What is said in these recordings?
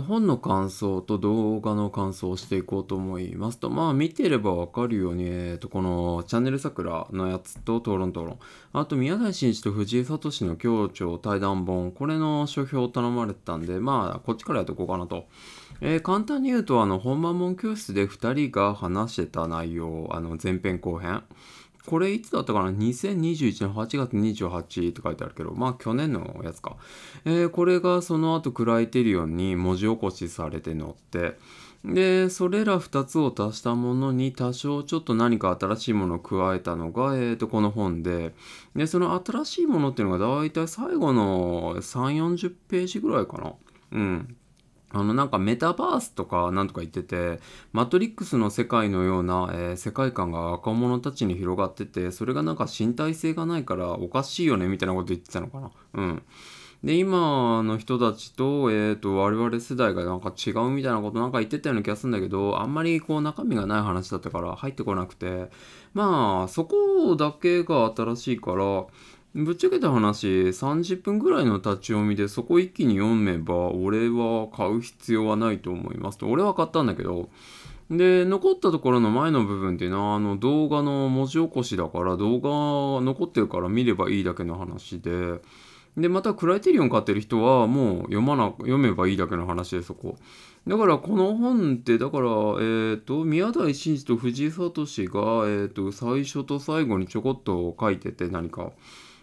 本の感想と動画の感想をしていこうと思いますと、まあ見てればわかるように、えっ、と、このチャンネル桜のやつと討論討論。あと宮台真一と藤井聡の協調対談本、これの書評を頼まれてたんで、まあこっちからやっていこうかなと。えー、簡単に言うと、あの、本番問教室で2人が話してた内容、あの、前編後編。これいつだったかな ?2021 年8月28って書いてあるけど、まあ去年のやつか。えー、これがその後クライテリオンに文字起こしされて載って、で、それら2つを足したものに多少ちょっと何か新しいものを加えたのが、えっ、ー、と、この本で、で、その新しいものっていうのが大体最後の3、40ページぐらいかな。うん。あのなんかメタバースとかなんとか言ってて、マトリックスの世界のような、えー、世界観が若者たちに広がってて、それがなんか身体性がないからおかしいよねみたいなこと言ってたのかな。うん。で、今の人たちと、えっ、ー、と、我々世代がなんか違うみたいなことなんか言ってたような気がするんだけど、あんまりこう中身がない話だったから入ってこなくて、まあ、そこだけが新しいから、ぶっちゃけた話、30分ぐらいの立ち読みでそこ一気に読めば、俺は買う必要はないと思いますと。俺は買ったんだけど、で、残ったところの前の部分っていうのは、あの動画の文字起こしだから、動画残ってるから見ればいいだけの話で、で、またクライテリオン買ってる人はもう読まな、読めばいいだけの話でそこ。だからこの本って、だから、えっ、ー、と、宮台真司と藤井聡が、えー、と、最初と最後にちょこっと書いてて何か。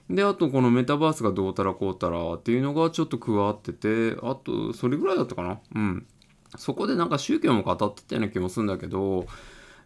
で、あとこのメタバースがどうたらこうたらっていうのがちょっと加わってて、あと、それぐらいだったかなうん。そこでなんか宗教も語ってたような気もするんだけど、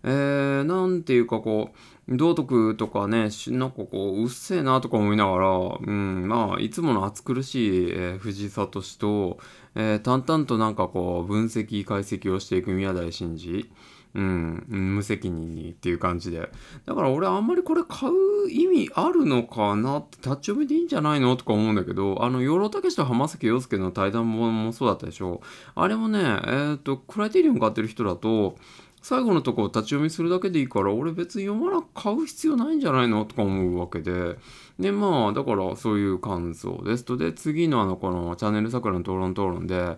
えー、なんていうかこう、道徳とかね、なんかこう、うっせえなとか思いながら、うん、まあ、いつもの暑苦しい、えー、藤井聡と、えー、淡々となんかこう、分析、解析をしていく宮台真司。うん、無責任にっていう感じで。だから俺あんまりこれ買う意味あるのかなって立ち読みでいいんじゃないのとか思うんだけど、あの、養老たけしと浜崎陽介の対談ももそうだったでしょ。あれもね、えっ、ー、と、クライテリオン買ってる人だと、最後のとこを立ち読みするだけでいいから俺別に読まな買う必要ないんじゃないのとか思うわけででまあだからそういう感想ですとで次のあのこのチャンネル桜の討論討論で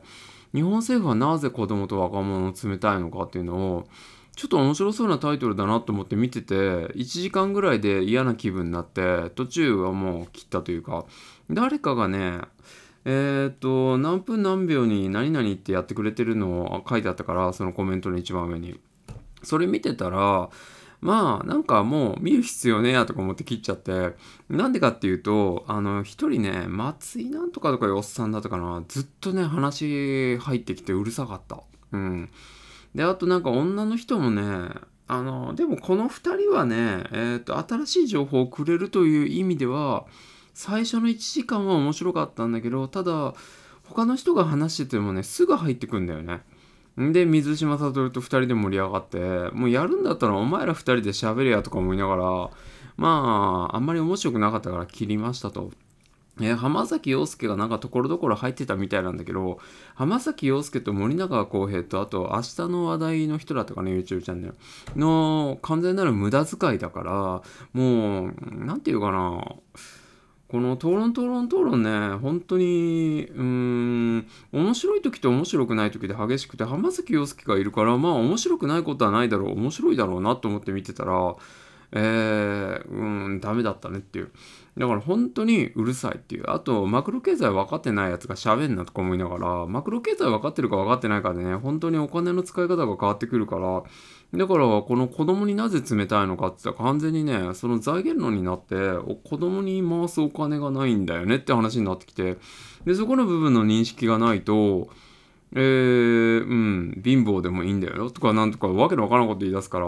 日本政府はなぜ子供と若者を冷たいのかっていうのをちょっと面白そうなタイトルだなと思って見てて1時間ぐらいで嫌な気分になって途中はもう切ったというか誰かがねえっ、ー、と何分何秒に何々ってやってくれてるのを書いてあったからそのコメントの一番上にそれ見てたらまあなんかもう見る必要ねえやとか思って切っちゃってなんでかっていうとあの一人ね松井なんとかとかいうおっさんだとかなずっとね話入ってきてうるさかったうんであとなんか女の人もねあのでもこの2人はね、えーと新しい情報をくれるという意味では最初の1時間は面白かったんだけどただ他の人が話しててもねすぐ入ってくんだよね。で、水島悟と2人で盛り上がって、もうやるんだったらお前ら2人で喋れやとか思いながら、まあ、あんまり面白くなかったから切りましたと。えー、浜崎陽介がなんかところどころ入ってたみたいなんだけど、浜崎陽介と森永康平と、あと、明日の話題の人だったかね、YouTube チャンネルの完全なる無駄遣いだから、もう、なんていうかな、この討論討論討論ね、本当に、うーん、面白い時と面白くない時で激しくて、浜崎陽介がいるから、まあ面白くないことはないだろう、面白いだろうなと思って見てたら、えー、うん、ダメだったねっていう。だから本当にうるさいっていう。あと、マクロ経済分かってないやつが喋んなとか思いながら、マクロ経済分かってるか分かってないかでね、本当にお金の使い方が変わってくるから、だからこの子供になぜ冷たいのかって言ったら完全にね、その財源論になって、子供に回すお金がないんだよねって話になってきて、で、そこの部分の認識がないと、えー、うん、貧乏でもいいんだよとかなんとかわけのわからんこと言い出すから、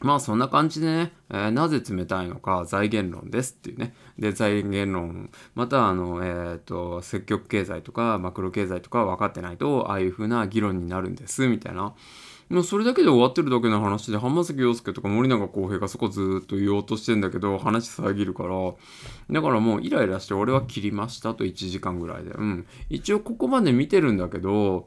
まあそんな感じでね、えー、なぜ冷たいのか財源論ですっていうね。で、財源論、またあの、えっ、ー、と、積極経済とかマクロ経済とか分かってないと、ああいう風な議論になるんです、みたいな。もうそれだけで終わってるだけの話で、浜崎陽介とか森永康平がそこずっと言おうとしてんだけど、話遮るから、だからもうイライラして俺は切りましたと1時間ぐらいで。うん。一応ここまで見てるんだけど、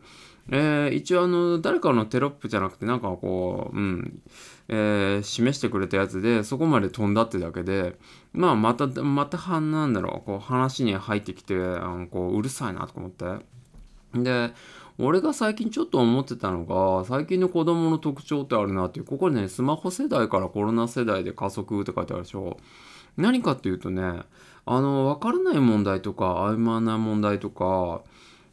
えー、一応あの、誰かのテロップじゃなくて、なんかこう、うん、えー、示してくれたやつで、そこまで飛んだってだけで、まあ、また、また、なんだろう、こう、話に入ってきて、あのこう、うるさいなと思って。で、俺が最近ちょっと思ってたのが、最近の子供の特徴ってあるなっていう、ここね、スマホ世代からコロナ世代で加速って書いてあるでしょ。何かっていうとね、あの、わからない問題とか、曖昧な問題とか、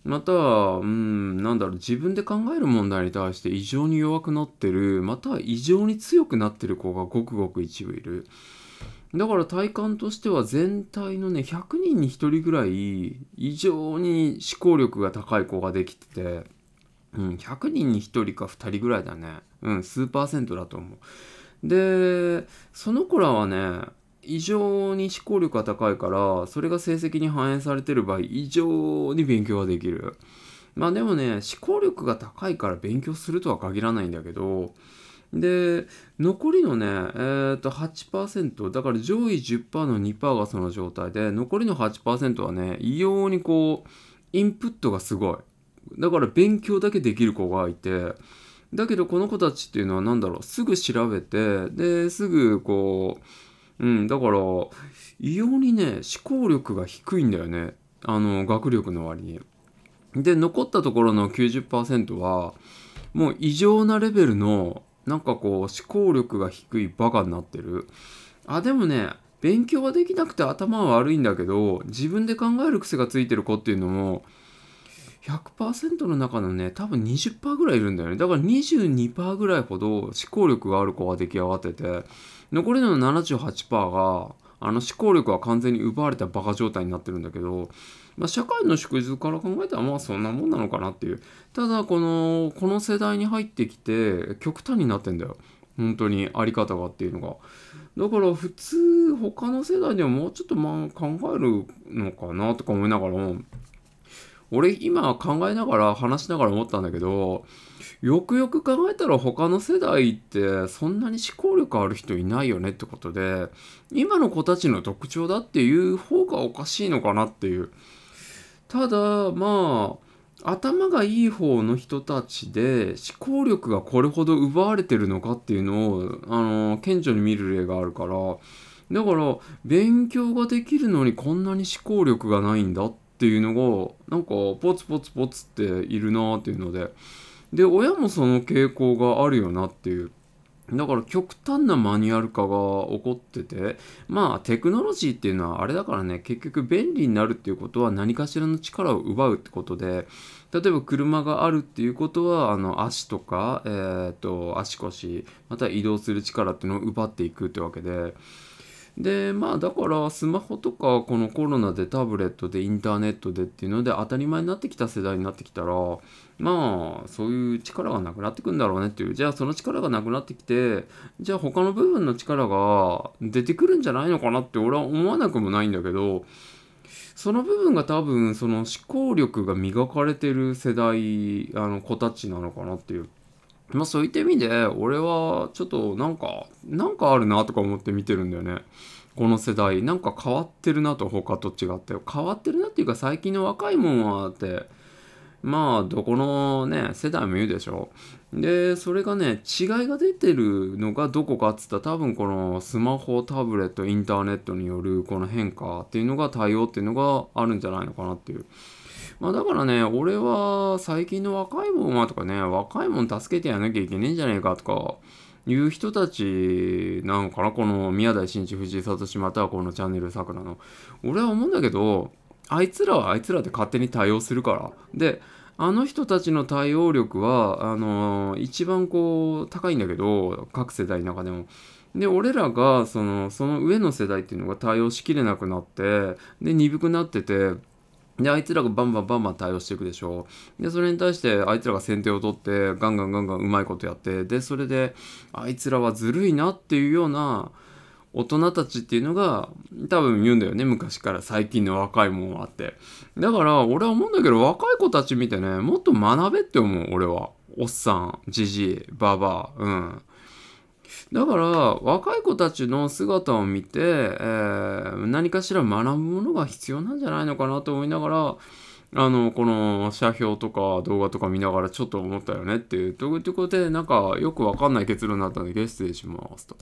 または、うん、なんだろう、自分で考える問題に対して異常に弱くなってる、または異常に強くなってる子がごくごく一部いる。だから体感としては全体のね、100人に1人ぐらい、異常に思考力が高い子ができてて、うん、100人に1人か2人ぐらいだね。うん、数パーセントだと思う。で、その子らはね、異常に思考力が高いから、それが成績に反映されてる場合、異常に勉強ができる。まあでもね、思考力が高いから勉強するとは限らないんだけど、で、残りのね、えー、と8%、だから上位10%の2%がその状態で、残りの8%はね、異様にこう、インプットがすごい。だから勉強だけできる子がいて、だけどこの子たちっていうのは何だろう、すぐ調べて、で、すぐこう、うん、だから、異様にね、思考力が低いんだよね。あの、学力の割に。で、残ったところの90%は、もう異常なレベルの、なんかこう、思考力が低いバカになってる。あ、でもね、勉強はできなくて頭は悪いんだけど、自分で考える癖がついてる子っていうのも、100%の中のね、多分20%ぐらいいるんだよね。だから22%ぐらいほど思考力がある子が出来上がってて、残りの78%が、あの思考力は完全に奪われたバカ状態になってるんだけど、まあ、社会の縮図から考えたらまあそんなもんなのかなっていう。ただ、この、この世代に入ってきて、極端になってんだよ。本当にあり方がっていうのが。だから普通、他の世代ではもうちょっとまあ考えるのかなとか思いながらも、俺今考えながら話しながら思ったんだけどよくよく考えたら他の世代ってそんなに思考力ある人いないよねってことで今の子たちの特徴だっていう方がおかしいのかなっていうただまあ頭がいい方の人たちで思考力がこれほど奪われてるのかっていうのをあの顕著に見る例があるからだから勉強ができるのにこんなに思考力がないんだってっていうのがなんかポツポツポツっているなっていうのでで親もその傾向があるよなっていうだから極端なマニュアル化が起こっててまあテクノロジーっていうのはあれだからね結局便利になるっていうことは何かしらの力を奪うってことで例えば車があるっていうことはあの足とか、えー、と足腰また移動する力っていうのを奪っていくってわけで。でまあだからスマホとかこのコロナでタブレットでインターネットでっていうので当たり前になってきた世代になってきたらまあそういう力がなくなってくんだろうねっていうじゃあその力がなくなってきてじゃあ他の部分の力が出てくるんじゃないのかなって俺は思わなくもないんだけどその部分が多分その思考力が磨かれてる世代あの子たちなのかなっていうまあそういった意味で、俺はちょっとなんか、なんかあるなとか思って見てるんだよね。この世代。なんか変わってるなと他と違って。変わってるなっていうか最近の若いもんはって、まあどこのね、世代も言うでしょ。で、それがね、違いが出てるのがどこかっつったら多分このスマホ、タブレット、インターネットによるこの変化っていうのが対応っていうのがあるんじゃないのかなっていう。まあだからね、俺は最近の若いもんはとかね、若いもん助けてやらなきゃいけねえんじゃねえかとか、いう人たちなのかなこの宮台真一藤井聡またはこのチャンネルさくらの。俺は思うんだけど、あいつらはあいつらで勝手に対応するから。で、あの人たちの対応力は、あのー、一番こう、高いんだけど、各世代の中でも。で、俺らが、その、その上の世代っていうのが対応しきれなくなって、で、鈍くなってて、で、あいつらがバンバンバンバン対応していくでしょ。で、それに対して、あいつらが先手を取って、ガンガンガンガンうまいことやって、で、それで、あいつらはずるいなっていうような、大人たちっていうのが多分言うんだよね昔から最近の若いもんはってだから俺は思うんだけど若い子たち見てねもっと学べって思う俺はおっさんじじいばばうんだから、若い子たちの姿を見て、えー、何かしら学ぶものが必要なんじゃないのかなと思いながら、あの、この、写表とか動画とか見ながらちょっと思ったよねっていう、ということで、なんかよくわかんない結論になったんで、失礼しますと。